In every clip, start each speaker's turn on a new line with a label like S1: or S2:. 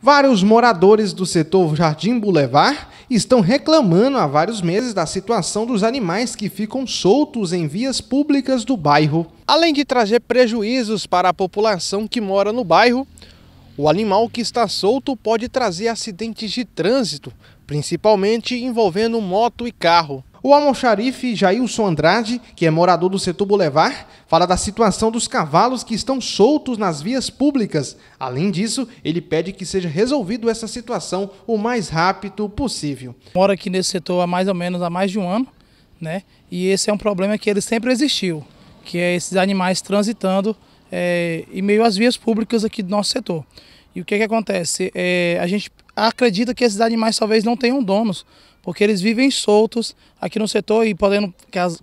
S1: Vários moradores do setor Jardim Boulevard estão reclamando há vários meses da situação dos animais que ficam soltos em vias públicas do bairro. Além de trazer prejuízos para a população que mora no bairro, o animal que está solto pode trazer acidentes de trânsito, principalmente envolvendo moto e carro. O almoxarife Jailson Andrade, que é morador do setor Boulevard, fala da situação dos cavalos que estão soltos nas vias públicas. Além disso, ele pede
S2: que seja resolvido essa situação o mais rápido possível. Moro aqui nesse setor há mais ou menos há mais de um ano, né? E esse é um problema que ele sempre existiu, que é esses animais transitando é, em meio às vias públicas aqui do nosso setor. E o que, é que acontece? É, a gente acredito que esses animais talvez não tenham donos, porque eles vivem soltos aqui no setor e podendo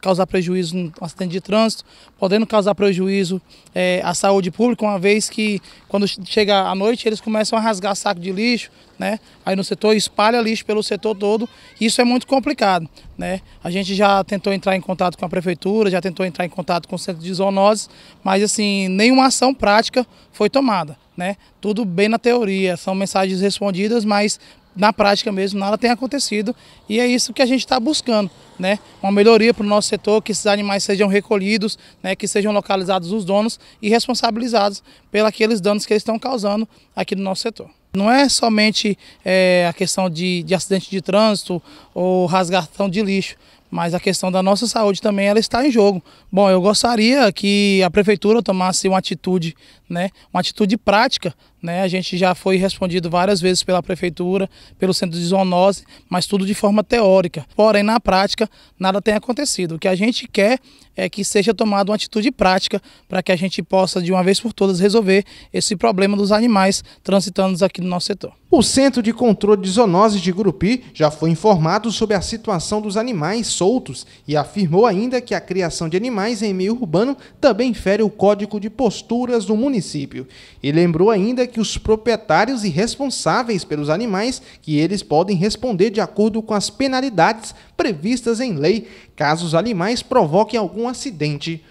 S2: causar prejuízo no acidente de trânsito, podendo causar prejuízo é, à saúde pública, uma vez que quando chega a noite eles começam a rasgar saco de lixo, né? Aí no setor espalha lixo pelo setor todo, e isso é muito complicado, né? A gente já tentou entrar em contato com a prefeitura, já tentou entrar em contato com o centro de zoonoses, mas assim, nenhuma ação prática foi tomada, né? Tudo bem na teoria, são mensagens respondidas, mas na prática mesmo nada tem acontecido e é isso que a gente está buscando, né? Uma melhoria para o nosso setor, que esses animais sejam recolhidos, né? que sejam localizados os donos e responsabilizados pelos danos que eles estão causando aqui no nosso setor. Não é somente é, a questão de, de acidente de trânsito ou rasgação de lixo, mas a questão da nossa saúde também ela está em jogo. Bom, eu gostaria que a prefeitura tomasse uma atitude, né, uma atitude prática, né? A gente já foi respondido várias vezes pela prefeitura, pelo centro de zoonose, mas tudo de forma teórica. Porém, na prática, nada tem acontecido. O que a gente quer é que seja tomada uma atitude prática para que a gente possa de uma vez por todas resolver esse problema dos animais transitando aqui no nosso setor.
S1: O Centro de Controle de Zoonoses de Gurupi já foi informado sobre a situação dos animais soltos e afirmou ainda que a criação de animais em meio urbano também fere o código de posturas do município. E lembrou ainda que os proprietários e responsáveis pelos animais que eles podem responder de acordo com as penalidades previstas em lei caso os animais provoquem algum acidente